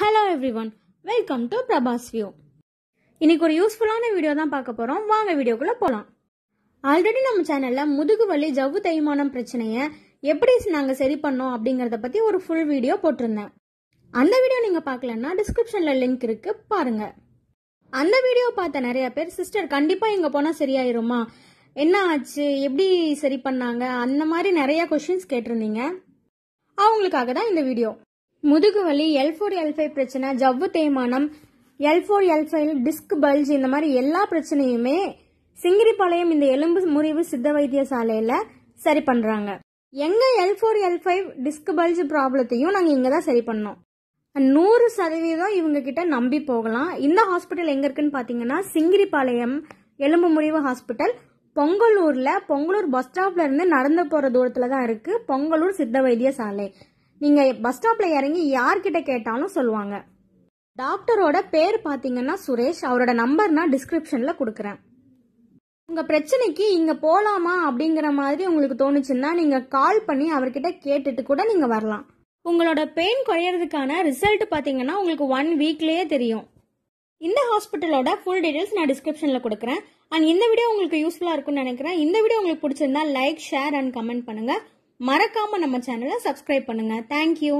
hello everyone welcome to Prabhas view இன்னைக்கு ஒரு யூஸ்ஃபுல்லான வீடியோ தான் பார்க்க போகிறோம் வாங்க வீடியோக்குள்ளே போகலாம் ஆல்ரெடி நம்ம சேனலில் முதுகு வலி ஜவ்வு தேய்மானம் பிரச்சனையை எப்படி நாங்கள் சரி பண்ணோம் அப்படிங்கிறத பற்றி ஒரு ஃபுல் வீடியோ போட்டிருந்தேன் அந்த வீடியோ நீங்கள் பார்க்கலன்னா டிஸ்கிரிப்ஷனில் லிங்க் இருக்குது பாருங்கள் அந்த வீடியோ பார்த்த நிறைய பேர் சிஸ்டர் கண்டிப்பாக இங்கே போனால் சரியாயிருமா என்ன ஆச்சு எப்படி சரி பண்ணாங்க அந்த மாதிரி நிறைய கொஷின்ஸ் கேட்டிருந்தீங்க அவங்களுக்காக தான் இந்த வீடியோ முதுகுவலி எல் ஃபோர் எல் ஃபைவ் பிரச்சனை ஜவ்வு தேய்மானம் L four L five disc bulge இந்த மாதிரி எல்லா பிரச்சனையுமே சிங்கிரிபாளையம் இந்த எலும்பு முறிவு சித்த வைத்தியசாலையில் சரி பண்ணுறாங்க எங்கள் L four L five disc bulge ப்ராப்ளத்தையும் நாங்கள் இங்கே தான் சரி பண்ணோம் நூறு சதவீதம் இவங்க கிட்ட நம்பி போகலாம் இந்த ஹாஸ்பிட்டல் எங்கே இருக்குன்னு பார்த்தீங்கன்னா சிங்கிரிபாளையம் எலும்பு முறிவு ஹாஸ்பிட்டல் பொங்கலூரில் பொங்கலூர் பஸ் ஸ்டாப்ல இருந்து நடந்து போகிற தூரத்தில் தான் இருக்குது பொங்கலூர் சித்த வைத்தியசாலை நீங்கள் பஸ் ஸ்டாப்பில் இறங்கி யார்கிட்ட கேட்டாலும் சொல்லுவாங்க டாக்டரோட பேர் பார்த்தீங்கன்னா சுரேஷ் அவரோட நம்பர் நான் டிஸ்கிரிப்ஷனில் கொடுக்குறேன் உங்கள் பிரச்சனைக்கு இங்கே போகலாமா அப்படிங்கிற மாதிரி உங்களுக்கு தோணுச்சுன்னா நீங்கள் கால் பண்ணி அவர்கிட்ட கேட்டுட்டு கூட நீங்கள் வரலாம் உங்களோட பெயின் குறையிறதுக்கான ரிசல்ட் பார்த்தீங்கன்னா உங்களுக்கு ஒன் வீக்லேயே தெரியும் இந்த ஹாஸ்பிட்டலோட ஃபுல் டீடைல்ஸ் நான் டிஸ்கிரிப்ஷனில் கொடுக்குறேன் அண்ட் இந்த வீடியோ உங்களுக்கு யூஸ்ஃபுல்லாக இருக்கும்னு நினைக்கிறேன் இந்த வீடியோ உங்களுக்கு பிடிச்சிருந்தா லைக் ஷேர் அண்ட் கமெண்ட் பண்ணுங்கள் மறக்காமல் நம்ம சேனலை சப்ஸ்கிரைப் பண்ணுங்கள் தேங்க்யூ